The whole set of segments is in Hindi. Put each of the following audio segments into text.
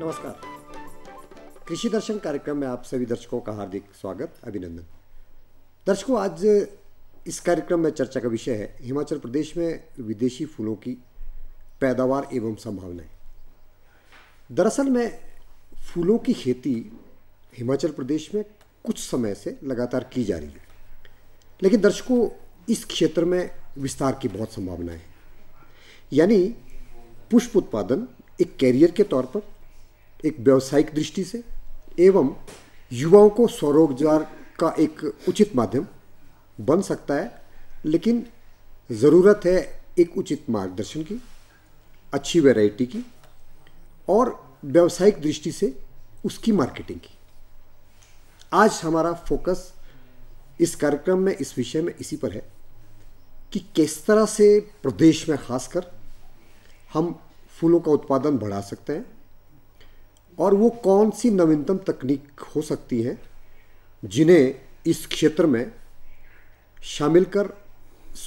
नमस्कार कृषि दर्शन कार्यक्रम में आप सभी दर्शकों का हार्दिक स्वागत अभिनंदन दर्शकों आज इस कार्यक्रम में चर्चा का विषय है हिमाचल प्रदेश में विदेशी फूलों की पैदावार एवं संभावनाएं दरअसल में फूलों की खेती हिमाचल प्रदेश में कुछ समय से लगातार की जा रही है लेकिन दर्शकों इस क्षेत्र में विस्तार की बहुत संभावनाएं हैं यानी पुष्प उत्पादन एक कैरियर के तौर पर एक व्यावसायिक दृष्टि से एवं युवाओं को स्वरोजगार का एक उचित माध्यम बन सकता है लेकिन ज़रूरत है एक उचित मार्गदर्शन की अच्छी वैरायटी की और व्यावसायिक दृष्टि से उसकी मार्केटिंग की आज हमारा फोकस इस कार्यक्रम में इस विषय में इसी पर है कि किस तरह से प्रदेश में खासकर हम फूलों का उत्पादन बढ़ा सकते हैं और वो कौन सी नवीनतम तकनीक हो सकती हैं जिन्हें इस क्षेत्र में शामिल कर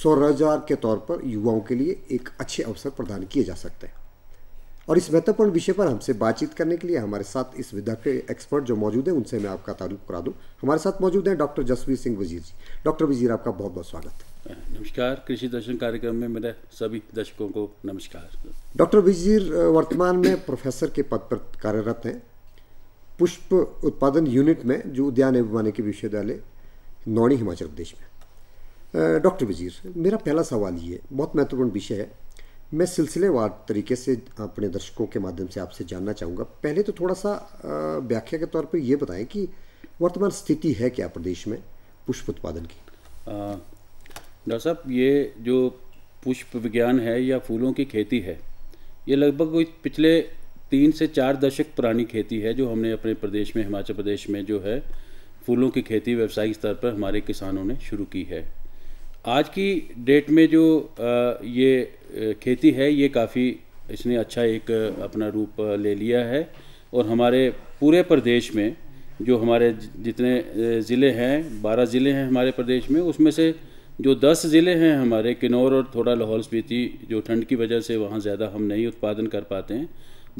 स्वरोजगार के तौर पर युवाओं के लिए एक अच्छे अवसर प्रदान किए जा सकते हैं और इस महत्वपूर्ण विषय पर हमसे बातचीत करने के लिए हमारे साथ इस विधा के एक्सपर्ट जो मौजूद हैं उनसे मैं आपका तारुफ करा दूँ हमारे साथ मौजूद हैं डॉक्टर जसवीर सिंह वजीर जी डॉक्टर वजीर आपका बहुत बहुत स्वागत है नमस्कार कृषि दर्शन कार्यक्रम में मेरे सभी दर्शकों को नमस्कार डॉक्टर वजीर वर्तमान में प्रोफेसर के पद पर कार्यरत हैं पुष्प उत्पादन यूनिट में जो उद्यान एवं के विश्वविद्यालय नौणी हिमाचल प्रदेश में डॉक्टर वजीर मेरा पहला सवाल ये बहुत महत्वपूर्ण विषय है मैं सिलसिलेवार तरीके से अपने दर्शकों के माध्यम से आपसे जानना चाहूँगा पहले तो थोड़ा सा व्याख्या के तौर पर ये बताएं कि वर्तमान स्थिति है क्या प्रदेश में पुष्प उत्पादन की डॉक्टर साहब ये जो पुष्प विज्ञान है या फूलों की खेती है ये लगभग कोई पिछले तीन से चार दशक पुरानी खेती है जो हमने अपने प्रदेश में हिमाचल प्रदेश में जो है फूलों की खेती व्यावसायिक स्तर पर हमारे किसानों ने शुरू की है आज की डेट में जो ये खेती है ये काफ़ी इसने अच्छा एक अपना रूप ले लिया है और हमारे पूरे प्रदेश में जो हमारे जितने ज़िले हैं बारह ज़िले हैं हमारे प्रदेश में उसमें से जो दस ज़िले हैं हमारे किन्नौर और थोड़ा लाहौल स्पीति जो ठंड की वजह से वहाँ ज़्यादा हम नहीं उत्पादन कर पाते हैं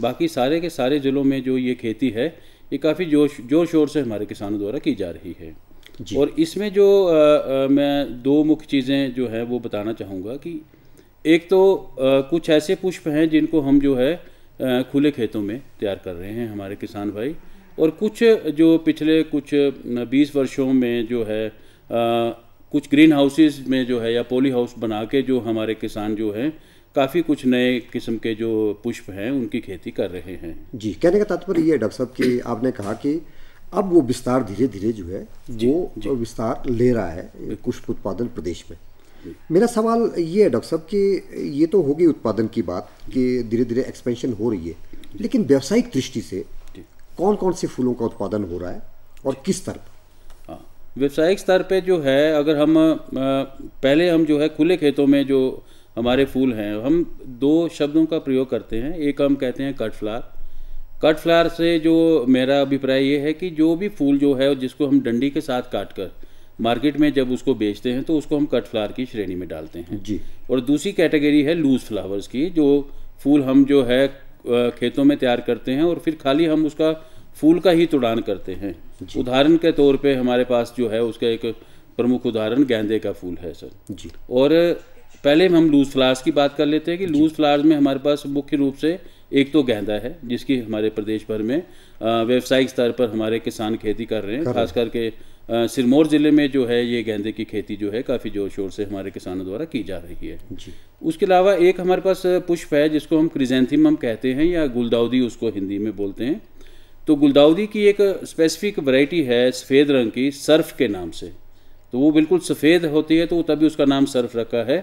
बाकी सारे के सारे ज़िलों में जो ये खेती है ये काफ़ी जोश जोर शोर से हमारे किसानों द्वारा की जा रही है और इसमें जो आ, आ, मैं दो मुख्य चीज़ें जो है वो बताना चाहूँगा कि एक तो आ, कुछ ऐसे पुष्प हैं जिनको हम जो है आ, खुले खेतों में तैयार कर रहे हैं हमारे किसान भाई और कुछ जो पिछले कुछ बीस वर्षों में जो है आ, कुछ ग्रीन हाउसेज में जो है या पोली हाउस बना के जो हमारे किसान जो हैं काफ़ी कुछ नए किस्म के जो पुष्प हैं उनकी खेती कर रहे हैं जी कहने का तात्पर्य ये डॉक्टर साहब कि आपने कहा कि अब वो विस्तार धीरे धीरे जो है वो जो विस्तार ले रहा है पुष्प उत्पादन प्रदेश में मेरा सवाल ये है डॉक्टर साहब कि ये तो होगी उत्पादन की बात कि धीरे धीरे एक्सपेंशन हो रही है लेकिन व्यावसायिक दृष्टि से कौन कौन से फूलों का उत्पादन हो रहा है और किस स्तर पर हाँ व्यावसायिक स्तर पे जो है अगर हम पहले हम जो है खुले खेतों में जो हमारे फूल हैं हम दो शब्दों का प्रयोग करते हैं एक हम कहते हैं कट फ्लावर कट फ्लावर से जो मेरा अभिप्राय ये है कि जो भी फूल जो है जिसको हम डंडी के साथ काट कर मार्केट में जब उसको बेचते हैं तो उसको हम कट फ्लावर की श्रेणी में डालते हैं जी और दूसरी कैटेगरी है लूज फ्लावर्स की जो फूल हम जो है खेतों में तैयार करते हैं और फिर खाली हम उसका फूल का ही तुड़ान करते हैं उदाहरण के तौर पे हमारे पास जो है उसका एक प्रमुख उदाहरण गेंदे का फूल है सर जी और पहले हम लूज फ्लावर्स की बात कर लेते हैं कि लूज फ्लावर्स में हमारे पास मुख्य रूप से एक तो गेंदा है जिसकी हमारे प्रदेश भर में व्यावसायिक स्तर पर हमारे किसान खेती कर रहे हैं खास करके सिरमौर ज़िले में जो है ये गेंदे की खेती जो है काफ़ी जोर शोर से हमारे किसानों द्वारा की जा रही है जी उसके अलावा एक हमारे पास पुष्प है जिसको हम क्रिजेंथीम कहते हैं या गुलदाउदी उसको हिंदी में बोलते हैं तो गुलदाउदी की एक स्पेसिफिक वैरायटी है सफ़ेद रंग की सर्फ के नाम से तो वो बिल्कुल सफ़ेद होती है तो तभी उसका नाम सर्फ रखा है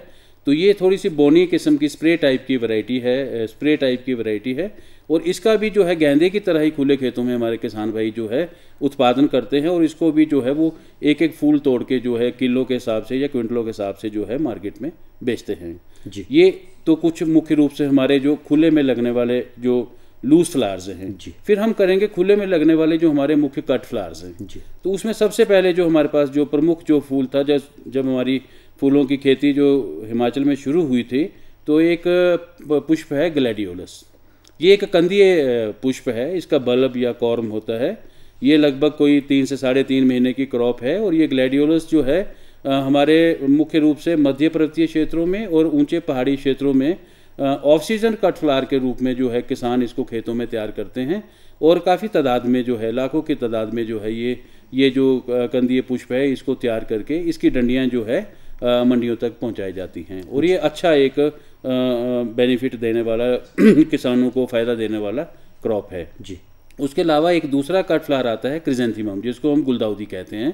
तो ये थोड़ी सी बोनी किस्म की स्प्रे टाइप की वैरायटी है स्प्रे टाइप की वैरायटी है और इसका भी जो है गेंदे की तरह ही खुले खेतों में हमारे किसान भाई जो है उत्पादन करते हैं और इसको भी जो है वो एक एक फूल तोड़ के जो है किलो के हिसाब से या क्विंटलों के हिसाब से जो है मार्केट में बेचते हैं जी ये तो कुछ मुख्य रूप से हमारे जो खुले में लगने वाले जो लूज फ्लावर्स हैं जी फिर हम करेंगे खुले में लगने वाले जो हमारे मुख्य कट फ्लावर्स हैं जी तो उसमें सबसे पहले जो हमारे पास जो प्रमुख जो फूल था जब जब हमारी फूलों की खेती जो हिमाचल में शुरू हुई थी तो एक पुष्प है ग्लैडियोलस ये एक कंदीय पुष्प है इसका बल्ब या कॉर्म होता है ये लगभग कोई तीन से साढ़े तीन महीने की क्रॉप है और ये ग्लैडियोलस जो है हमारे मुख्य रूप से मध्य पर्वतीय क्षेत्रों में और ऊंचे पहाड़ी क्षेत्रों में ऑफ सीजन कट फ्लार के रूप में जो है किसान इसको खेतों में तैयार करते हैं और काफ़ी तादाद में जो है लाखों की तादाद में जो है ये ये जो कंदीय पुष्प है इसको तैयार करके इसकी डंडियाँ जो है मंडियों तक पहुंचाई जाती हैं और ये अच्छा एक बेनिफिट देने वाला किसानों को फ़ायदा देने वाला क्रॉप है जी उसके अलावा एक दूसरा कट फ्लावर आता है क्रिजेंथीमम जिसको हम गुलदाउदी कहते हैं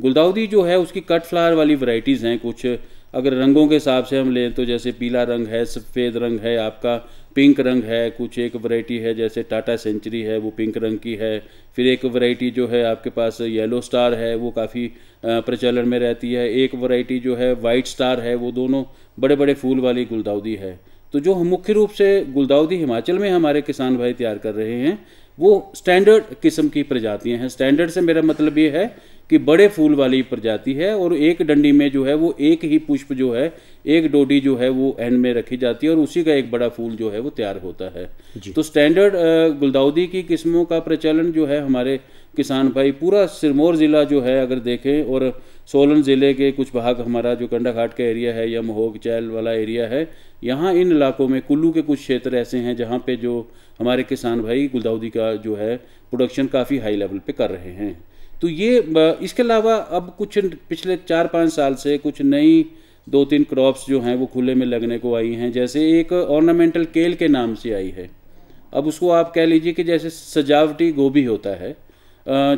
गुलदाउदी जो है उसकी कट फ्लावर वाली वराइटीज़ हैं कुछ अगर रंगों के हिसाब से हम लें तो जैसे पीला रंग है सफ़ेद रंग है आपका पिंक रंग है कुछ एक वैरायटी है जैसे टाटा सेंचुरी है वो पिंक रंग की है फिर एक वैरायटी जो है आपके पास येलो स्टार है वो काफ़ी प्रचलन में रहती है एक वैरायटी जो है वाइट स्टार है वो दोनों बड़े बड़े फूल वाली गुलदाउदी है तो जो हम मुख्य रूप से गुलदाउदी हिमाचल में हमारे किसान भाई तैयार कर रहे हैं वो स्टैंडर्ड किस्म की प्रजातियां हैं स्टैंडर्ड से मेरा मतलब ये है कि बड़े फूल वाली प्रजाति है और एक डंडी में जो है वो एक ही पुष्प जो है एक डोडी जो है वो एंड में रखी जाती है और उसी का एक बड़ा फूल जो है वो तैयार होता है तो स्टैंडर्ड गुलदाउदी की किस्मों का प्रचलन जो है हमारे किसान भाई पूरा सिरमौर ज़िला जो है अगर देखें और सोलन ज़िले के कुछ भाग हमारा जो कंडा घाट का एरिया है या महोग चैल वाला एरिया है यहाँ इन इलाकों में कुल्लू के कुछ क्षेत्र ऐसे हैं जहाँ पे जो हमारे किसान भाई गुलदाउदी का जो है प्रोडक्शन काफ़ी हाई लेवल पे कर रहे हैं तो ये इसके अलावा अब कुछ पिछले चार पाँच साल से कुछ नई दो तीन क्रॉप्स जो हैं वो खुले में लगने को आई हैं जैसे एक ऑर्नामेंटल केल के नाम से आई है अब उसको आप कह लीजिए कि जैसे सजावटी गोभी होता है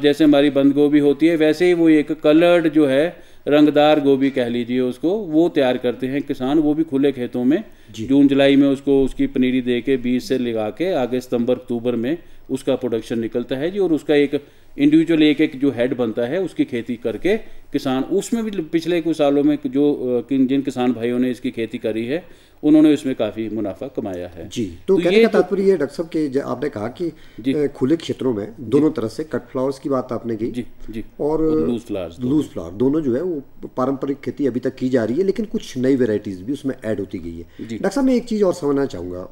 जैसे हमारी बंद गोभी होती है वैसे ही वो एक कलर्ड जो है रंगदार गोभी कह लीजिए उसको वो तैयार करते हैं किसान वो भी खुले खेतों में जून जुलाई में उसको उसकी पनीरी दे के बीज से लगा के आगे सितंबर अक्टूबर में उसका प्रोडक्शन निकलता है जी और उसका एक इंडिविजुअल एक एक जो हेड बनता है उसकी खेती करके किसान उसमें भी पिछले कुछ सालों में जो जिन किसान भाइयों ने इसकी खेती करी है उन्होंने इसमें काफ़ी मुनाफा कमाया है जी तो, तो कहने का तात्पर्य ये डॉक्टर साहब कि आपने कहा कि खुले क्षेत्रों में दोनों तरह से कट फ्लावर्स की बात आपने की जी जी और लूज फ्लावर्स लूज फ्लावर दोनों जो है वो पारंपरिक खेती अभी तक की जा रही है लेकिन कुछ नई वेराइटीज़ भी उसमें ऐड होती गई है डॉक्टर साहब मैं एक चीज़ और समझना चाहूँगा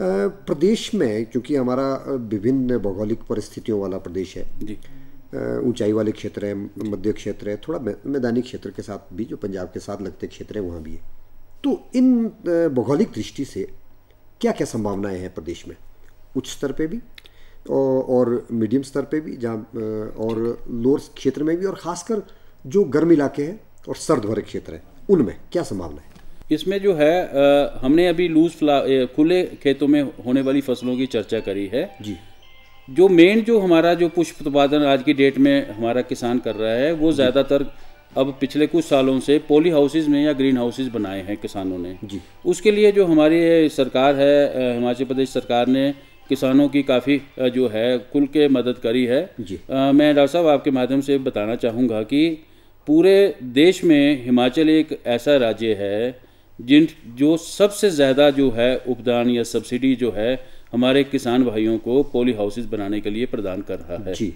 प्रदेश में क्योंकि हमारा विभिन्न भौगोलिक परिस्थितियों वाला प्रदेश है जी ऊंचाई वाले क्षेत्र है मध्य क्षेत्र है थोड़ा मैदानी क्षेत्र के साथ भी जो पंजाब के साथ लगते क्षेत्र है वहाँ भी है तो इन भौगोलिक दृष्टि से क्या क्या संभावनाएं हैं प्रदेश में उच्च स्तर पे भी और मीडियम स्तर पे भी जहाँ और लोअर क्षेत्र में भी और ख़ासकर जो गर्म इलाके हैं और सर्द भरे क्षेत्र हैं उनमें क्या संभावना है इसमें जो है आ, हमने अभी लूज फ्ला खुले खेतों में होने वाली फसलों की चर्चा करी है जी जो मेन जो हमारा जो पुष्प उत्पादन आज की डेट में हमारा किसान कर रहा है वो ज़्यादातर अब पिछले कुछ सालों से पोली हाउसेज में या ग्रीन हाउसेज बनाए हैं किसानों ने जी उसके लिए जो हमारी सरकार है हिमाचल प्रदेश सरकार ने किसानों की काफ़ी जो है कुल के मदद करी है जी आ, मैं डॉक्टर साहब आपके माध्यम से बताना चाहूँगा कि पूरे देश में हिमाचल एक ऐसा राज्य है जिन जो सबसे ज़्यादा जो है उपदान या सब्सिडी जो है हमारे किसान भाइयों को पोली हाउसेज बनाने के लिए प्रदान कर रहा है जी।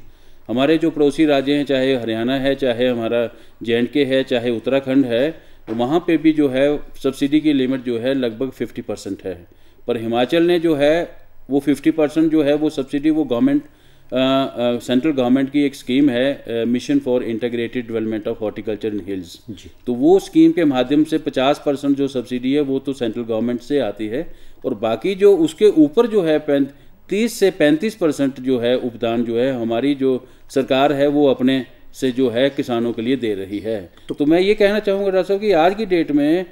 हमारे जो पड़ोसी राज्य हैं चाहे हरियाणा है चाहे हमारा जे के है चाहे उत्तराखंड है वहाँ पे भी जो है सब्सिडी की लिमिट जो है लगभग 50 परसेंट है पर हिमाचल ने जो है वो 50 परसेंट जो है वो सब्सिडी वो गवर्नमेंट सेंट्रल गवर्नमेंट की एक स्कीम है mission for integrated development of horticulture in hills तो वो स्कीम के माध्यम से 50 परसेंट जो सब्सिडी है वो तो सेंट्रल गवर्नमेंट से आती है और बाकी जो उसके ऊपर जो है तीस से पैंतीस परसेंट जो है उपदान जो है हमारी जो सरकार है वो अपने से जो है किसानों के लिए दे रही है तो, तो मैं ये कहना चाहूँगा डॉक्टर साहब कि आज की डेट में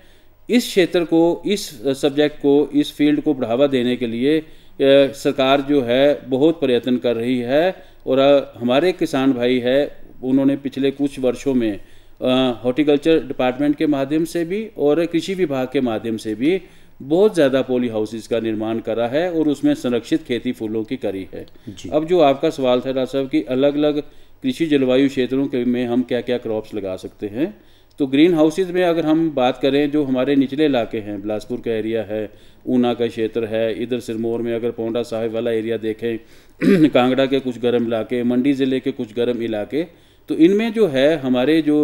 इस क्षेत्र को इस सब्जेक्ट को इस फील्ड को बढ़ावा देने के लिए सरकार जो है बहुत प्रयत्न कर रही है और हमारे किसान भाई है उन्होंने पिछले कुछ वर्षों में हॉर्टिकल्चर डिपार्टमेंट के माध्यम से भी और कृषि विभाग के माध्यम से भी बहुत ज़्यादा पोली हाउसेज का निर्माण करा है और उसमें संरक्षित खेती फूलों की करी है अब जो आपका सवाल था डॉक्टर साहब कि अलग अलग कृषि जलवायु क्षेत्रों के में हम क्या क्या क्रॉप्स लगा सकते हैं तो ग्रीन हाउसेज में अगर हम बात करें जो हमारे निचले इलाके हैं बिलासपुर का एरिया है ऊना का क्षेत्र है इधर सिरमौर में अगर पौंडा साहिब वाला एरिया देखें कांगड़ा के कुछ गर्म इलाके मंडी ज़िले के कुछ गर्म इलाके तो इनमें जो है हमारे जो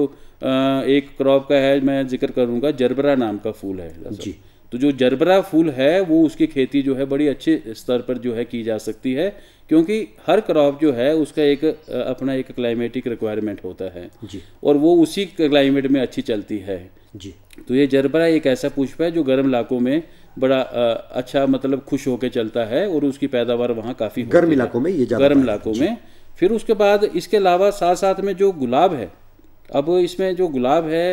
एक क्रॉप का है मैं जिक्र करूँगा जरबरा नाम का फूल है जी तो जो जरबरा फूल है वो उसकी खेती जो है बड़ी अच्छे स्तर पर जो है की जा सकती है क्योंकि हर क्रॉप जो है उसका एक अपना एक क्लाइमेटिक रिक्वायरमेंट होता है जी और वो उसी क्लाइमेट में अच्छी चलती है जी तो ये जरबरा एक ऐसा पुष्प है जो गर्म इलाकों में बड़ा अच्छा मतलब खुश होकर चलता है और उसकी पैदावार वहाँ काफ़ी गर्म इलाकों में ये गर्म इलाकों में फिर उसके बाद इसके अलावा साथ साथ में जो गुलाब है अब इसमें जो गुलाब है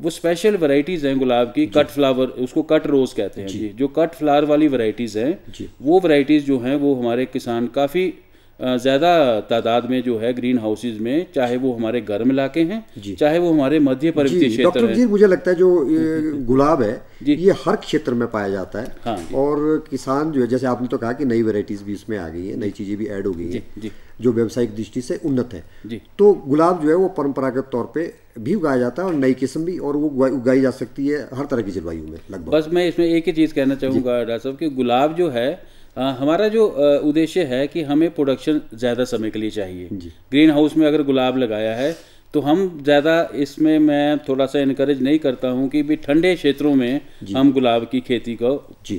वो स्पेशल वैरायटीज हैं गुलाब की कट फ्लावर उसको कट रोज कहते हैं जी, जी जो कट फ्लावर वाली वैरायटीज हैं वो वैरायटीज जो हैं वो हमारे किसान काफ़ी ज़्यादा तादाद में जो है ग्रीन हाउसेज में चाहे वो हमारे गर्म इलाके हैं चाहे वो हमारे मध्य पर्वतीय क्षेत्र है मुझे लगता है जो गुलाब है ये हर क्षेत्र में पाया जाता है हाँ और किसान जो है जैसे आपने तो कहा कि नई वेराइटीज़ भी इसमें आ गई है नई चीज़ें भी ऐड हो गई हैं जो व्यावसायिक दृष्टि से उन्नत है तो गुलाब जो है वो परंपरागत तौर पर भी उगाया जाता है और नई किस्म भी और वो उगाई जा सकती है हर तरह की जलवायु में लगभग बस मैं इसमें एक ही चीज़ कहना चाहूँगा डॉक्टर साहब कि गुलाब जो है हमारा जो उद्देश्य है कि हमें प्रोडक्शन ज़्यादा समय के लिए चाहिए ग्रीन हाउस में अगर गुलाब लगाया है तो हम ज़्यादा इसमें मैं थोड़ा सा इनकरेज नहीं करता हूँ कि भी ठंडे क्षेत्रों में हम गुलाब की खेती को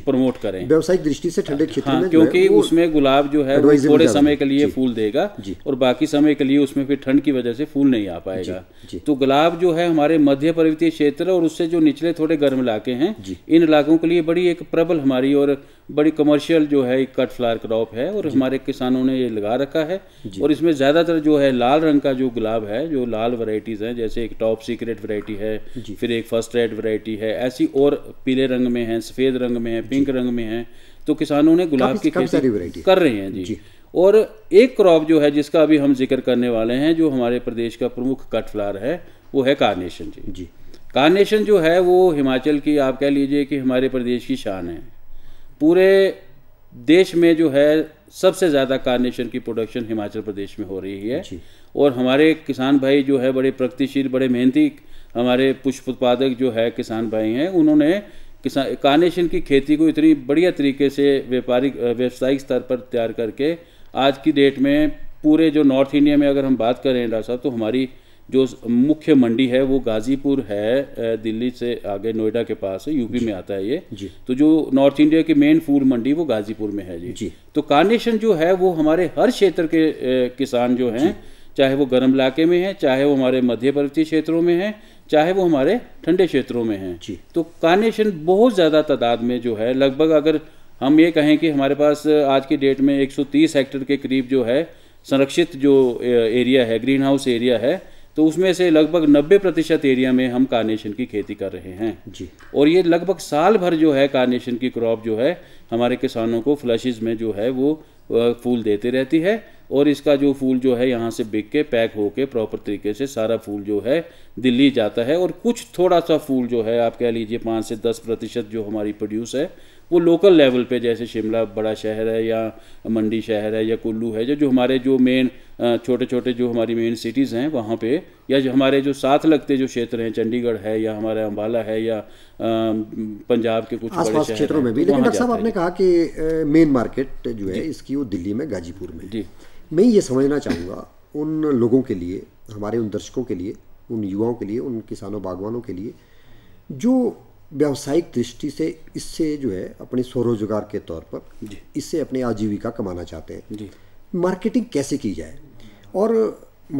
प्रमोट करें व्यावसायिक दृष्टि से ठंडे क्षेत्र हाँ, में क्योंकि उसमें गुलाब जो है थोड़े समय के लिए फूल देगा और बाकी समय के लिए उसमें फिर ठंड की वजह से फूल नहीं आ पाएगा तो गुलाब जो है हमारे मध्य पर्वतीय क्षेत्र और उससे जो निचले थोड़े गर्म इलाके हैं इन इलाकों के लिए बड़ी एक प्रबल हमारी और बड़ी कमर्शियल जो है एक कट फ्लावर क्रॉप है और हमारे किसानों ने ये लगा रखा है और इसमें ज़्यादातर जो है लाल रंग का जो गुलाब है जो लाल वैरायटीज़ हैं जैसे एक टॉप सीक्रेट वैरायटी है फिर एक फर्स्ट रेड वैरायटी है ऐसी और पीले रंग में है सफ़ेद रंग में है पिंक रंग में है तो किसानों ने गुलाब की खेती कर रहे हैं जी और एक क्रॉप जो है जिसका अभी हम जिक्र करने वाले हैं जो हमारे प्रदेश का प्रमुख कट फ्लावर है वो है कार्नेशन जी जी कार्नेशन जो है वो हिमाचल की आप कह लीजिए कि हमारे प्रदेश की शान है पूरे देश में जो है सबसे ज़्यादा कार्नेशन की प्रोडक्शन हिमाचल प्रदेश में हो रही है और हमारे किसान भाई जो है बड़े प्रगतिशील बड़े मेहनती हमारे पुष्प उत्पादक जो है किसान भाई हैं उन्होंने किसान कार्नेशन की खेती को इतनी बढ़िया तरीके से व्यापारिक व्यावसायिक स्तर पर तैयार करके आज की डेट में पूरे जो नॉर्थ इंडिया में अगर हम बात करें डॉक्टर साहब तो हमारी जो मुख्य मंडी है वो गाजीपुर है दिल्ली से आगे नोएडा के पास है यूपी में आता है ये जी तो जो नॉर्थ इंडिया की मेन फूड मंडी वो गाजीपुर में है जी, जी। तो कार्नेशन जो है वो हमारे हर क्षेत्र के किसान जो हैं चाहे वो गर्म इलाके में है चाहे वो हमारे मध्य पर्वतीय क्षेत्रों में है चाहे वो हमारे ठंडे क्षेत्रों में हैं तो कार्नेशन बहुत ज़्यादा तादाद में जो है लगभग अगर हम ये कहें कि हमारे पास आज की डेट में 130 हेक्टेयर के करीब जो है संरक्षित जो एरिया है ग्रीन हाउस एरिया है तो उसमें से लगभग 90 प्रतिशत एरिया में हम कार्नेशन की खेती कर रहे हैं जी और ये लगभग साल भर जो है कार्नेशन की क्रॉप जो है हमारे किसानों को फ्लशिज में जो है वो फूल देती रहती है और इसका जो फूल जो है यहाँ से बिक के पैक होके प्रॉपर तरीके से सारा फूल जो है दिल्ली जाता है और कुछ थोड़ा सा फूल जो है आप कह लीजिए पाँच से दस प्रतिशत जो हमारी प्रोड्यूस है वो लोकल लेवल पे जैसे शिमला बड़ा शहर है या मंडी शहर है या कुल्लू है जो जो हमारे जो मेन छोटे छोटे जो हमारी मेन सिटीज़ हैं वहाँ पे या जो हमारे जो साथ लगते जो क्षेत्र हैं चंडीगढ़ है या हमारा अम्बाला है या पंजाब के कुछ बड़े क्षेत्रों में भी लेकिन डॉक्टर साहब आपने कहा कि मेन मार्केट जो है इसकी वो दिल्ली में गाजीपुर में जी मैं ये समझना चाहूँगा उन लोगों के लिए हमारे उन दर्शकों के लिए उन युवाओं के लिए उन किसानों बागवानों के लिए जो व्यावसायिक दृष्टि से इससे जो है अपने स्वरोजगार के तौर पर इससे अपने आजीविका कमाना चाहते हैं मार्केटिंग कैसे की जाए और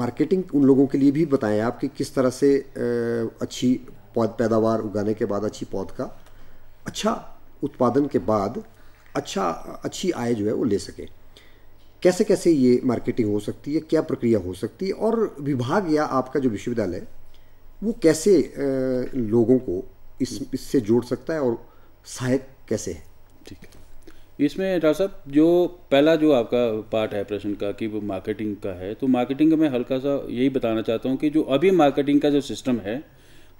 मार्केटिंग उन लोगों के लिए भी बताएं आप कि किस तरह से अच्छी पौध पैदावार उगाने के बाद अच्छी पौध का अच्छा उत्पादन के बाद अच्छा अच्छी आय जो है वो ले सके कैसे कैसे ये मार्केटिंग हो सकती है क्या प्रक्रिया हो सकती है और विभाग या आपका जो विश्वविद्यालय वो कैसे लोगों को इस इससे जोड़ सकता है और सहायक कैसे है ठीक है इसमें डॉक्टर साहब जो पहला जो आपका पार्ट है प्रश्न का कि वो मार्केटिंग का है तो मार्केटिंग का मैं हल्का सा यही बताना चाहता हूँ कि जो अभी मार्केटिंग का जो सिस्टम है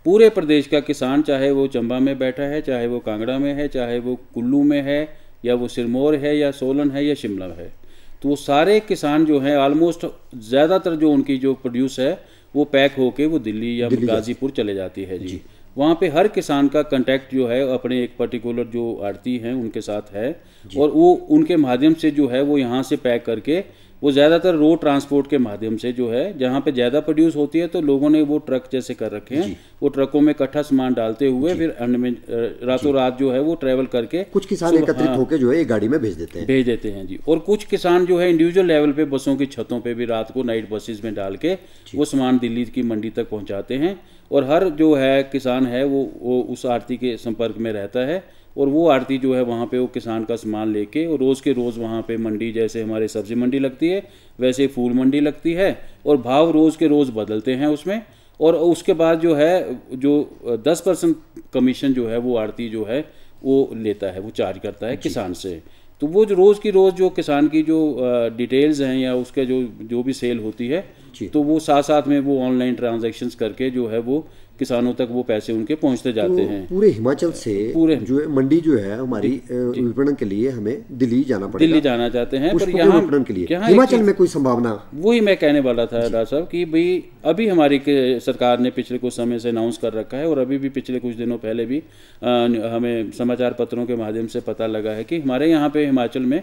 पूरे प्रदेश का किसान चाहे वो चंबा में बैठा है चाहे वो कांगड़ा में है चाहे वो कुल्लू में है या वो सिरमौर है या सोलन है या शिमला है तो वो सारे किसान जो हैं ऑलमोस्ट ज़्यादातर जो उनकी जो प्रोड्यूस है वो पैक होके वो दिल्ली या गाजीपुर चले जाती है जी। वहाँ पे हर किसान का कांटेक्ट जो है अपने एक पर्टिकुलर जो आड़ती हैं उनके साथ है और वो उनके माध्यम से जो है वो यहाँ से पैक करके वो ज़्यादातर रोड ट्रांसपोर्ट के माध्यम से जो है जहाँ पे ज़्यादा प्रोड्यूस होती है तो लोगों ने वो ट्रक जैसे कर रखे हैं वो ट्रकों में इकट्ठा सामान डालते हुए फिर अंड में रातों रात जो है वो ट्रैवल करके कुछ किसान एकत्रित हाँ। होकर जो है एक गाड़ी में भेज देते हैं भेज देते हैं जी और कुछ किसान जो है इंडिविजुअल लेवल पे बसों की छतों पर भी रात को नाइट बसेज में डाल के वो सामान दिल्ली की मंडी तक पहुँचाते हैं और हर जो है किसान है वो वो उस आरती के संपर्क में रहता है और वो आरती जो है वहाँ पे वो किसान का सामान लेके और रोज़ के रोज़ वहाँ पे मंडी जैसे हमारे सब्ज़ी मंडी लगती है वैसे फूल मंडी लगती है और भाव रोज़ के रोज़ बदलते हैं उसमें और उसके बाद जो है जो दस परसेंट कमीशन जो है वो आरती जो है वो लेता है वो चार्ज करता है किसान से तो वो जो रोज़ की रोज़ जो किसान की जो डिटेल्स हैं या उसके जो जो भी सेल होती है तो वो साथ साथ में वो ऑनलाइन ट्रांजेक्शन करके जो है वो किसानों तक वो पैसे उनके पहुंचते तो जाते तो हैं पूरे हिमाचल से पूरे जो है मंडी जो है हमारी विपणन के लिए हमें दिल्ली जाना पड़ेगा दिल्ली जाना चाहते हैं पर यहाँ विपणन के लिए हिमाचल में कोई संभावना वही मैं कहने वाला था डॉक्टर साहब कि भाई अभी हमारी सरकार ने पिछले कुछ समय से अनाउंस कर रखा है और अभी भी पिछले कुछ दिनों पहले भी हमें समाचार पत्रों के माध्यम से पता लगा है कि हमारे यहाँ पे हिमाचल में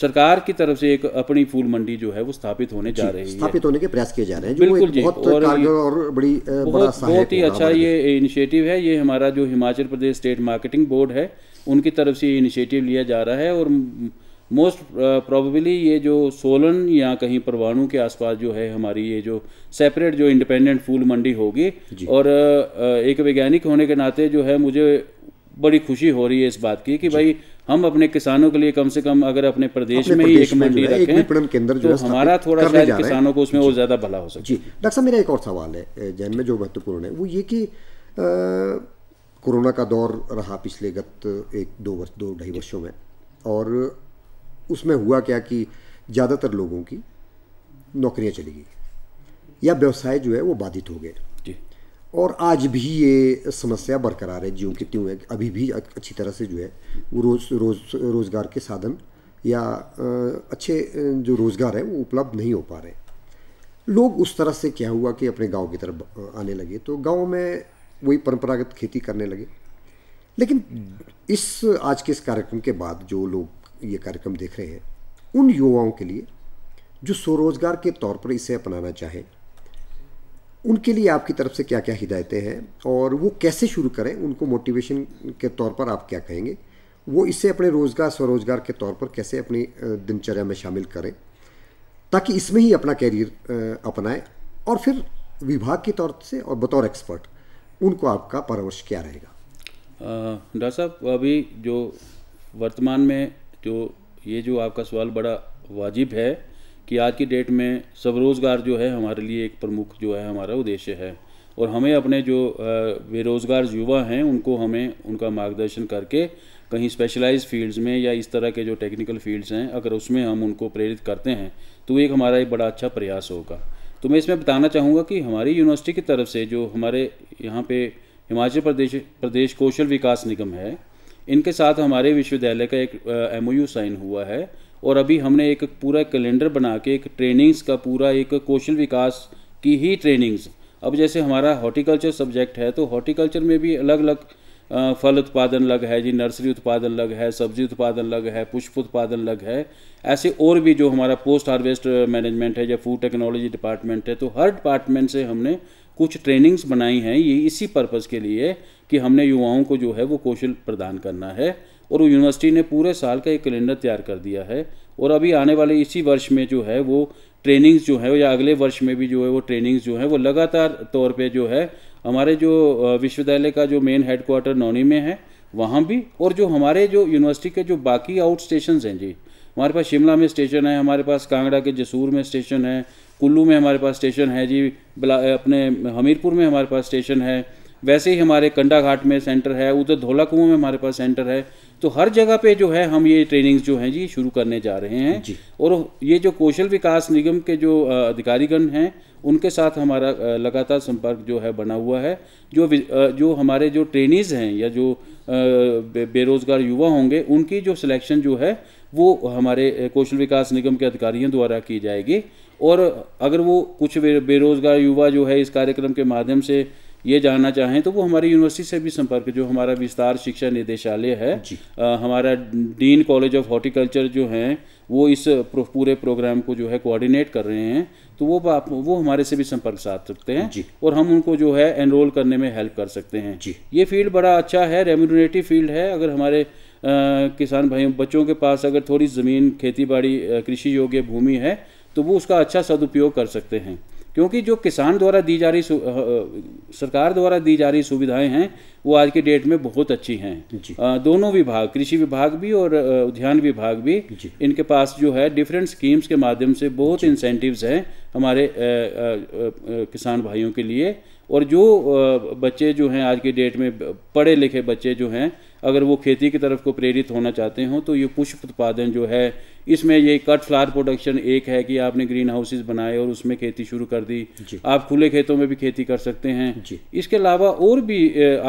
सरकार की तरफ से एक अपनी फूल मंडी जो है वो स्थापित होने जा रही है स्थापित होने के प्रयास किए जा रहे हैं जो बिल्कुल जी बहुत और, और बड़ी बहुत, बहुत ही अच्छा ये इनिशिएटिव है ये हमारा जो Himachal Pradesh state marketing board है उनकी तरफ से ये इनिशिएटिव लिया जा रहा है और मोस्ट प्रोबेबली ये जो सोलन या कहीं परवाणु के आसपास जो है हमारी ये जो सेपरेट जो इंडिपेंडेंट फूल मंडी होगी और एक वैज्ञानिक होने के नाते जो है मुझे बड़ी खुशी हो रही है इस बात की कि भाई हम अपने किसानों के लिए कम से कम अगर अपने प्रदेश अपने में ही एक मंडी रखें विपणन केंद्र जो तो हमारा थोड़ा शायद किसानों को उसमें और ज़्यादा भला हो सके जी डॉक्टर साहब मेरा एक और सवाल है जैन में जो महत्वपूर्ण है वो ये कि कोरोना का दौर रहा पिछले गत एक दो वर्ष दो ढाई वर्षों में और उसमें हुआ क्या कि ज़्यादातर लोगों की नौकरियाँ चली गई या व्यवसाय जो है वो बाधित हो गए और आज भी ये समस्या बरकरार है ज्यों की त्यों है अभी भी अच्छी तरह से जो है वो रोज़ रोज़ रोज़गार के साधन या अच्छे जो रोज़गार है वो उपलब्ध नहीं हो पा रहे लोग उस तरह से क्या हुआ कि अपने गांव की तरफ आने लगे तो गांव में वही परंपरागत खेती करने लगे लेकिन इस आज के इस कार्यक्रम के बाद जो लोग ये कार्यक्रम देख रहे हैं उन युवाओं के लिए जो स्वरोज़गार के तौर पर इसे अपनाना चाहें उनके लिए आपकी तरफ से क्या क्या हिदायतें हैं और वो कैसे शुरू करें उनको मोटिवेशन के तौर पर आप क्या कहेंगे वो इसे अपने रोज़गार स्वरोज़गार के तौर पर कैसे अपनी दिनचर्या में शामिल करें ताकि इसमें ही अपना कैरियर अपनाएं और फिर विभाग के तौर से और बतौर एक्सपर्ट उनको आपका परामर्श क्या रहेगा डॉक्टर साहब अभी जो वर्तमान में जो ये जो आपका सवाल बड़ा वाजिब है कि आज की डेट में स्वरोज़गार जो है हमारे लिए एक प्रमुख जो है हमारा उद्देश्य है और हमें अपने जो बेरोज़गार युवा हैं उनको हमें उनका मार्गदर्शन करके कहीं स्पेशलाइज फील्ड्स में या इस तरह के जो टेक्निकल फील्ड्स हैं अगर उसमें हम उनको प्रेरित करते हैं तो एक हमारा एक बड़ा अच्छा प्रयास होगा तो मैं इसमें बताना चाहूँगा कि हमारी यूनिवर्सिटी की तरफ से जो हमारे यहाँ पे हिमाचल प्रदेश प्रदेश कौशल विकास निगम है इनके साथ हमारे विश्वविद्यालय का एक एम साइन हुआ है और अभी हमने एक पूरा कैलेंडर बना के एक ट्रेनिंग्स का पूरा एक कौशल विकास की ही ट्रेनिंग्स अब जैसे हमारा हॉर्टिकल्चर सब्जेक्ट है तो हॉर्टिकल्चर में भी अलग अलग फल उत्पादन लग है जी नर्सरी उत्पादन लग है सब्जी उत्पादन लग है पुष्प उत्पादन लग है ऐसे और भी जो हमारा पोस्ट हार्वेस्ट मैनेजमेंट है या फूड टेक्नोलॉजी डिपार्टमेंट है तो हर डिपार्टमेंट से हमने कुछ ट्रेनिंग्स बनाई हैं ये इसी पर्पज़ के लिए कि हमने युवाओं को जो है वो कौशल प्रदान करना है और वो यूनिवर्सिटी ने पूरे साल का एक कैलेंडर तैयार कर दिया है और अभी आने वाले इसी वर्ष में जो है वो ट्रेनिंग्स जो है या अगले वर्ष में भी जो है वो ट्रेनिंग्स जो है वो लगातार तौर पे जो है हमारे जो विश्वविद्यालय का जो मेन हेडक्वार्टर नौनी में है वहाँ भी और जो हमारे जो यूनिवर्सिटी के जो बाकी आउट स्टेशन हैं जी हमारे पास शिमला में स्टेशन है हमारे पास कांगड़ा के जसूर में स्टेशन है कुल्लू में हमारे पास स्टेशन है जी अपने हमीरपुर में हमारे पास स्टेशन है वैसे ही हमारे कंडा घाट में सेंटर है उधर धोला कुआं में हमारे पास सेंटर है तो हर जगह पे जो है हम ये ट्रेनिंग्स जो हैं जी शुरू करने जा रहे हैं और ये जो कौशल विकास निगम के जो अधिकारीगण हैं उनके साथ हमारा लगातार संपर्क जो है बना हुआ है जो जो हमारे जो ट्रेनिज हैं या जो बेरोजगार युवा होंगे उनकी जो सिलेक्शन जो है वो हमारे कौशल विकास निगम के अधिकारियों द्वारा की जाएगी और अगर वो कुछ बेरोजगार युवा जो है इस कार्यक्रम के माध्यम से ये जानना चाहें तो वो हमारी यूनिवर्सिटी से भी संपर्क जो हमारा विस्तार शिक्षा निदेशालय है आ, हमारा डीन कॉलेज ऑफ हॉर्टिकल्चर जो है वो इस प्रो, पूरे प्रोग्राम को जो है कोऑर्डिनेट कर रहे हैं तो वो वो हमारे से भी संपर्क साध सकते हैं और हम उनको जो है एनरोल करने में हेल्प कर सकते हैं ये फील्ड बड़ा अच्छा है रेम्यूनेटिव फील्ड है अगर हमारे आ, किसान भाई बच्चों के पास अगर थोड़ी ज़मीन खेती बाड़ी कृषि योग्य भूमि है तो वो उसका अच्छा सदुपयोग कर सकते हैं क्योंकि जो किसान द्वारा दी जा रही सरकार द्वारा दी जा रही सुविधाएं हैं वो आज के डेट में बहुत अच्छी हैं दोनों विभाग कृषि विभाग भी और उद्यान विभाग भी इनके पास जो है डिफरेंट स्कीम्स के माध्यम से बहुत इंसेंटिव्स हैं हमारे आ, आ, किसान भाइयों के लिए और जो बच्चे जो हैं आज के डेट में पढ़े लिखे बच्चे जो हैं अगर वो खेती की तरफ को प्रेरित होना चाहते हों तो ये पुष्प उत्पादन जो है इसमें ये कट फ्लावर प्रोडक्शन एक है कि आपने ग्रीन हाउसेज बनाए और उसमें खेती शुरू कर दी आप खुले खेतों में भी खेती कर सकते हैं इसके अलावा और भी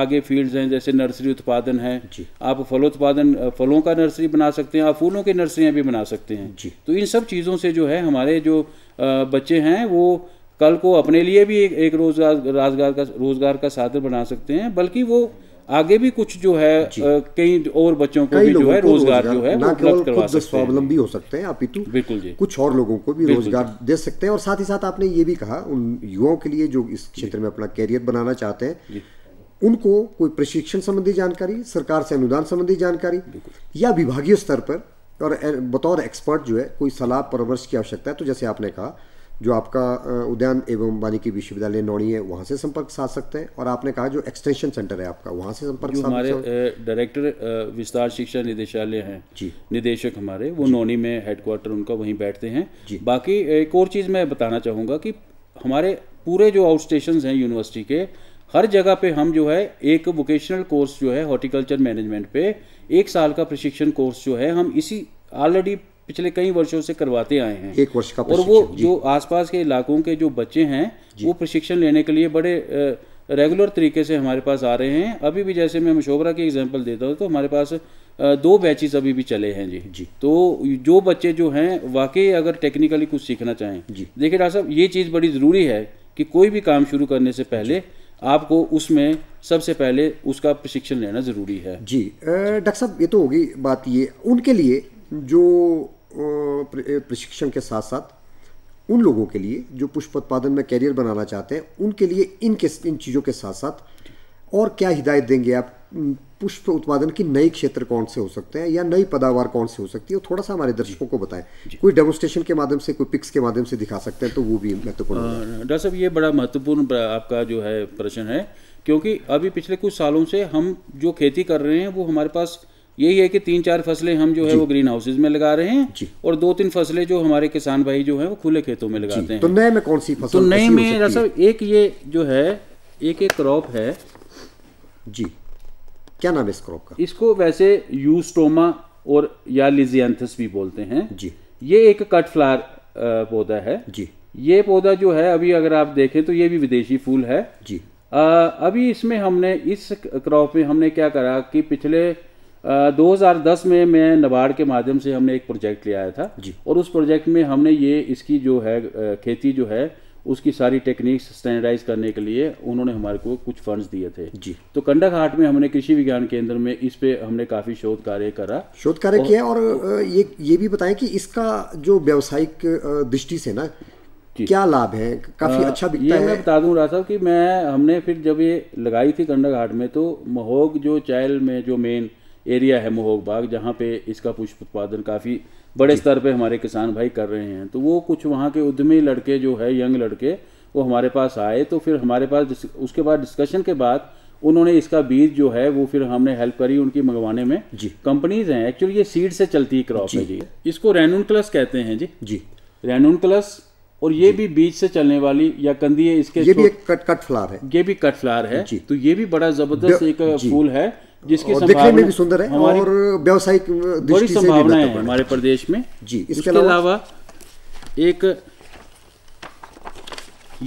आगे फील्ड्स हैं जैसे नर्सरी उत्पादन है आप फलोत्पादन फलों का नर्सरी बना सकते हैं आप फूलों की नर्सरियाँ भी बना सकते हैं तो इन सब चीज़ों से जो है हमारे जो बच्चे हैं वो कल को अपने लिए भी एक, रोजगार का रोजगार का साधन बना सकते हैं बल्कि वो आगे भी कुछ जो है कई और बच्चों को भी जो है रोजगार जो है ना केवल स्वावलंबी हो सकते हैं अपितु बिल्कुल जी कुछ और लोगों को भी रोजगार दे सकते हैं और साथ ही साथ आपने ये भी कहा उन युवाओं के लिए जो इस क्षेत्र में अपना कैरियर बनाना चाहते हैं उनको कोई प्रशिक्षण संबंधी जानकारी सरकार से अनुदान संबंधी जानकारी या विभागीय स्तर पर और बतौर एक्सपर्ट जो है कोई सलाह परामर्श की आवश्यकता है तो जैसे आपने कहा जो आपका उद्यान एवं वानिकी विश्वविद्यालय नौणी है वहाँ से संपर्क साध सकते हैं और आपने कहा जो एक्सटेंशन सेंटर है आपका वहाँ से संपर्क साध हमारे डायरेक्टर विस्तार शिक्षा निदेशालय हैं जी निदेशक हमारे वो नौनी में हेडक्वार्टर उनका वहीं बैठते हैं बाकी एक और चीज़ मैं बताना चाहूँगा कि हमारे पूरे जो आउट स्टेशन हैं यूनिवर्सिटी के हर जगह पे हम जो है एक वोकेशनल कोर्स जो है हॉर्टिकल्चर मैनेजमेंट पे एक साल का प्रशिक्षण कोर्स जो है हम इसी ऑलरेडी पिछले कई वर्षों से करवाते आए हैं एक वर्ष का और वो जो आसपास के इलाकों के जो बच्चे हैं वो प्रशिक्षण लेने के लिए बड़े रेगुलर तरीके से हमारे पास आ रहे हैं अभी भी जैसे मैं मशोबरा की एग्जाम्पल देता हूँ तो हमारे पास दो बैचेस अभी भी चले हैं जी जी तो जो बच्चे जो हैं वाकई अगर टेक्निकली कुछ सीखना चाहें जी देखिए डॉक्टर साहब ये चीज़ बड़ी ज़रूरी है कि कोई भी काम शुरू करने से पहले आपको उसमें सबसे पहले उसका प्रशिक्षण लेना ज़रूरी है जी डॉक्टर साहब ये तो होगी बात ये उनके लिए जो प्रशिक्षण के साथ साथ उन लोगों के लिए जो पुष्प उत्पादन में कैरियर बनाना चाहते हैं उनके लिए इन के इन चीज़ों के साथ साथ और क्या हिदायत देंगे आप पुष्प उत्पादन की नई क्षेत्र कौन से हो सकते हैं या नई पदावार कौन से हो सकती है थोड़ा सा हमारे दर्शकों को बताएं कोई डेमोस्ट्रेशन के माध्यम से कोई पिक्स के माध्यम से दिखा सकते हैं तो वो भी महत्वपूर्ण डॉक्टर साहब ये बड़ा महत्वपूर्ण आपका जो है प्रश्न है क्योंकि अभी पिछले कुछ सालों से हम जो खेती कर रहे हैं वो हमारे पास यही है कि तीन चार फसलें हम जो है वो ग्रीन हाउसेज में लगा रहे हैं और दो तीन फसलें जो हमारे किसान भाई जो है वो खुले खेतों में लगाते हैं तो नए में कौन सी फसल तो नए में सर एक ये जो है एक एक क्रॉप है जी क्या नाम है इस क्रॉप का इसको वैसे यूस्टोमा और या लिजियंथस भी बोलते हैं जी ये एक कट फ्लावर पौधा है जी ये पौधा जो है अभी अगर आप देखें तो ये भी विदेशी फूल है जी आ, अभी इसमें हमने इस क्रॉप में हमने क्या करा कि पिछले 2010 में मैं नबार्ड के माध्यम से हमने एक प्रोजेक्ट ले आया था जी और उस प्रोजेक्ट में हमने ये इसकी जो है खेती जो है उसकी सारी टेक्निक्स स्टैंडर्डाइज करने के लिए उन्होंने हमारे को कुछ फंड्स दिए थे जी तो कंडक हाट में हमने कृषि विज्ञान केंद्र में इस पे हमने काफी शोध कार्य करा शोध कार्य किया और ये ये भी बताएं कि इसका जो व्यावसायिक दृष्टि से ना क्या लाभ है काफी आ, अच्छा बिकता ये है मैं बता दूं रहा साहब कि मैं हमने फिर जब ये लगाई थी कंडक हाट में तो महोग जो चायल में जो मेन एरिया है मोहक बाग जहाँ पे इसका पुष्प उत्पादन काफ़ी बड़े स्तर पे हमारे किसान भाई कर रहे हैं तो वो कुछ वहाँ के उद्यमी लड़के जो है यंग लड़के वो हमारे पास आए तो फिर हमारे पास उसके बाद डिस्कशन के बाद उन्होंने इसका बीज जो है वो फिर हमने हेल्प करी उनकी मंगवाने में जी कंपनीज हैं एक्चुअली ये सीड से चलती क्रॉप है जी इसको रेनून क्लस कहते हैं जी जी रेनून क्लस और ये भी बीज से चलने वाली या कंदी है इसके ये भी एक कट कट फ्लावर है ये भी कट फ्लावर है तो ये भी बड़ा जबरदस्त एक फूल है जिसकी दिखने में भी सुंदर है और व्यवसायिक बड़ी संभावना है हमारे प्रदेश में जी इसके अलावा एक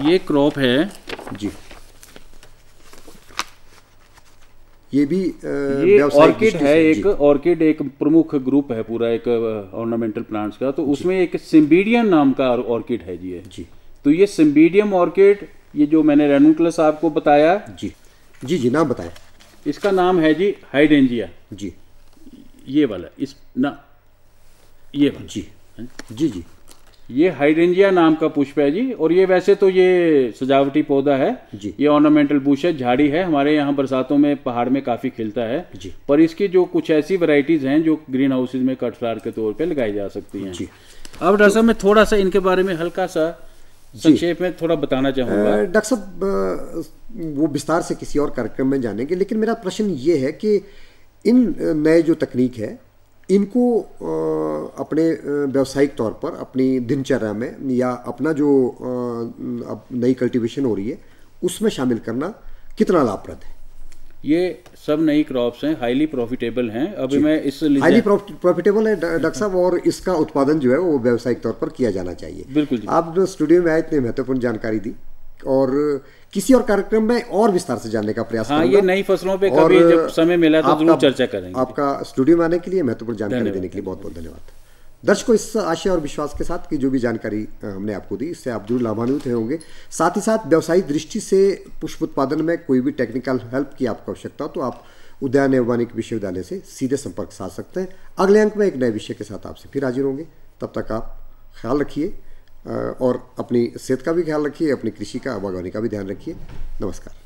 ये क्रॉप है जी ये भी ये ऑर्किड है एक ऑर्किड एक प्रमुख ग्रुप है पूरा एक ऑर्नामेंटल प्लांट्स का तो उसमें एक सिम्बीडियम नाम का ऑर्किड है जी जी तो ये सिम्बीडियम ऑर्किड ये जो मैंने रेनुक्लस आपको बताया जी जी जी नाम बताया इसका नाम है जी हाइडेंजिया जी ये वाला इस ना ये वाला जी है? जी जी ये हाइडेंजिया नाम का पुष्प है जी और ये वैसे तो ये सजावटी पौधा है जी ये ऑर्नामेंटल बुश है झाड़ी है हमारे यहाँ बरसातों में पहाड़ में काफ़ी खिलता है जी पर इसकी जो कुछ ऐसी वैरायटीज़ हैं जो ग्रीन हाउसेज में कट फ्लावर के तौर पे लगाई जा सकती हैं जी अब डॉक्टर साहब मैं थोड़ा सा इनके बारे में हल्का सा संक्षेप में थोड़ा बताना चाहूँगा डॉक्टर साहब वो विस्तार से किसी और कार्यक्रम में जानेंगे लेकिन मेरा प्रश्न ये है कि इन नए जो तकनीक है इनको अपने व्यावसायिक तौर पर अपनी दिनचर्या में या अपना जो नई कल्टीवेशन हो रही है उसमें शामिल करना कितना लाभप्रद है ये सब नई क्रॉप्स हैं हाईली प्रॉफिटेबल हैं अभी मैं इस हाईली प्रॉफिटेबल है डॉक्टर साहब और इसका उत्पादन जो है वो व्यावसायिक तौर पर किया जाना चाहिए बिल्कुल आप जो स्टूडियो में आए इतने महत्वपूर्ण जानकारी दी और किसी और कार्यक्रम में और विस्तार से जानने का प्रयास हाँ, ये नई फसलों पे कभी जब समय मिला तो जरूर चर्चा करेंगे आपका स्टूडियो में आने के लिए महत्वपूर्ण जानकारी देने के लिए बहुत बहुत धन्यवाद दर्शकों इस आशय और विश्वास के साथ कि जो भी जानकारी हमने आपको दी इससे आप जरूर लाभान्वित होंगे साथ ही साथ व्यवसायिक दृष्टि से पुष्प उत्पादन में कोई भी टेक्निकल हेल्प की आपको आवश्यकता हो तो आप उद्यान वैज्ञानिक विश्वविद्यालय से सीधे संपर्क साध सकते हैं अगले अंक में एक नए विषय के साथ आपसे फिर हाजिर होंगे तब तक आप ख्याल रखिए और अपनी सेहत का भी ख्याल रखिए अपनी कृषि का बागवानी का भी ध्यान रखिए नमस्कार